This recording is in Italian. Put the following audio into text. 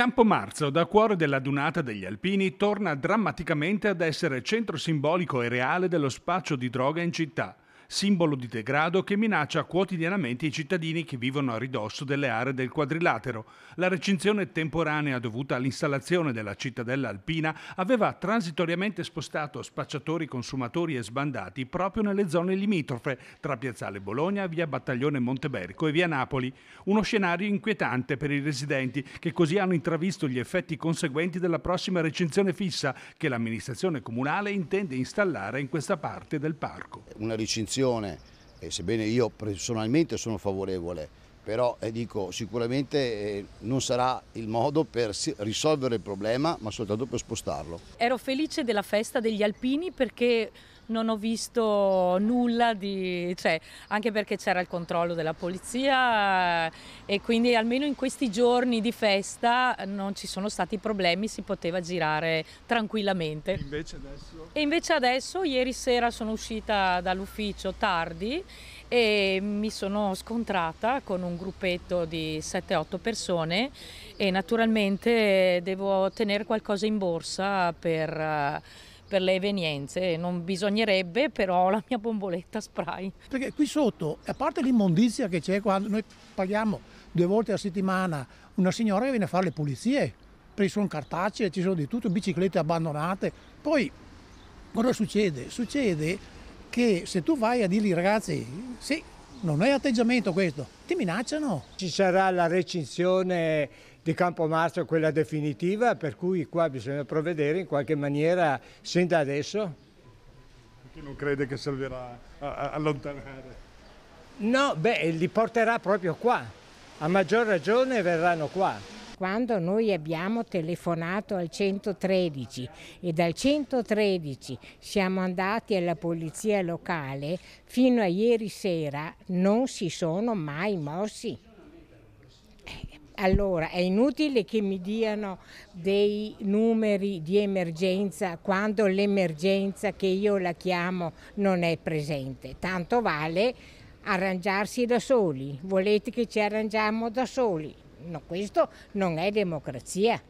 Campo Marzo, da cuore della dunata degli alpini, torna drammaticamente ad essere centro simbolico e reale dello spaccio di droga in città simbolo di degrado che minaccia quotidianamente i cittadini che vivono a ridosso delle aree del quadrilatero. La recinzione temporanea dovuta all'installazione della cittadella alpina aveva transitoriamente spostato spacciatori, consumatori e sbandati proprio nelle zone limitrofe tra Piazzale Bologna, Via Battaglione Monteberco e Via Napoli. Uno scenario inquietante per i residenti che così hanno intravisto gli effetti conseguenti della prossima recinzione fissa che l'amministrazione comunale intende installare in questa parte del parco. Una recinzione situazione, eh, sebbene io personalmente sono favorevole, però eh, dico, sicuramente eh, non sarà il modo per risolvere il problema, ma soltanto per spostarlo. Ero felice della festa degli alpini perché non ho visto nulla di... Cioè, anche perché c'era il controllo della polizia e quindi almeno in questi giorni di festa eh, non ci sono stati problemi, si poteva girare tranquillamente. E invece adesso? E invece adesso ieri sera sono uscita dall'ufficio tardi e mi sono scontrata con un gruppetto di 7-8 persone e naturalmente devo tenere qualcosa in borsa per eh, per le evenienze, non bisognerebbe però la mia bomboletta spray. Perché qui sotto, a parte l'immondizia che c'è quando noi paghiamo due volte alla settimana una signora che viene a fare le pulizie, perché sono cartacee, ci sono di tutto, biciclette abbandonate, poi cosa succede? Succede che se tu vai a dirgli ragazzi, sì, non è atteggiamento questo, ti minacciano. Ci sarà la recinzione di campo Campomarzo quella definitiva, per cui qua bisogna provvedere in qualche maniera sin da adesso. Chi non crede che servirà a allontanare? No, beh, li porterà proprio qua. A maggior ragione verranno qua quando noi abbiamo telefonato al 113 e dal 113 siamo andati alla polizia locale, fino a ieri sera non si sono mai mossi. Allora, è inutile che mi diano dei numeri di emergenza quando l'emergenza che io la chiamo non è presente. Tanto vale arrangiarsi da soli. Volete che ci arrangiamo da soli? No, questo non è democrazia.